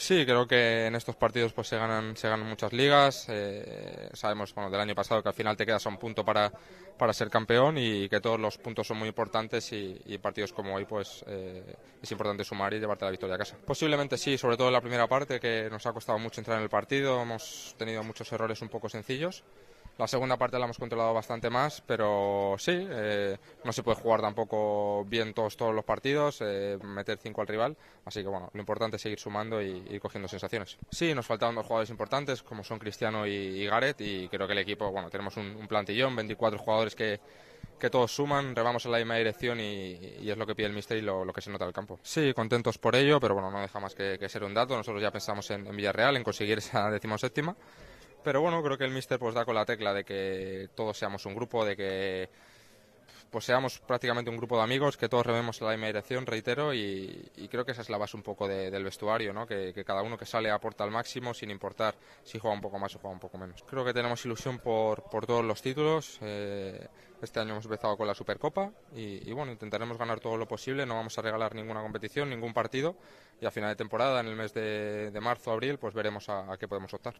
Sí, creo que en estos partidos pues se ganan, se ganan muchas ligas. Eh, sabemos bueno, del año pasado que al final te quedas a un punto para, para ser campeón y que todos los puntos son muy importantes y, partidos como hoy pues eh, es importante sumar y llevarte la victoria a casa. Posiblemente sí, sobre todo en la primera parte que nos ha costado mucho entrar en el partido, hemos tenido muchos errores un poco sencillos. La segunda parte la hemos controlado bastante más, pero sí, eh, no se puede jugar tampoco bien todos, todos los partidos, eh, meter cinco al rival. Así que bueno, lo importante es seguir sumando y cogiendo sensaciones. Sí, nos faltaban dos jugadores importantes, como son Cristiano y, Gareth, y creo que el equipo, bueno, tenemos un, plantillón, 24 jugadores que, que todos suman, remamos en la misma dirección y, es lo que pide el Mister y lo, que se nota el campo. Sí, contentos por ello, pero bueno, no deja más que, ser un dato. Nosotros ya pensamos en, Villarreal, en conseguir esa decimoséptima. séptima pero bueno, creo que el Mister pues da con la tecla de que todos seamos un grupo, de que pues seamos prácticamente un grupo de amigos, que todos rememos la misma dirección, reitero, y, creo que esa es la base un poco del vestuario, ¿no? Que, cada uno que sale aporta al máximo sin importar si juega un poco más o juega un poco menos. Creo que tenemos ilusión por, por todos los títulos. Eh, este año hemos empezado con la Supercopa y, bueno, intentaremos ganar todo lo posible, no vamos a regalar ninguna competición, ningún partido y a final de temporada, en el mes de, de marzo, abril, pues veremos a qué podemos optar.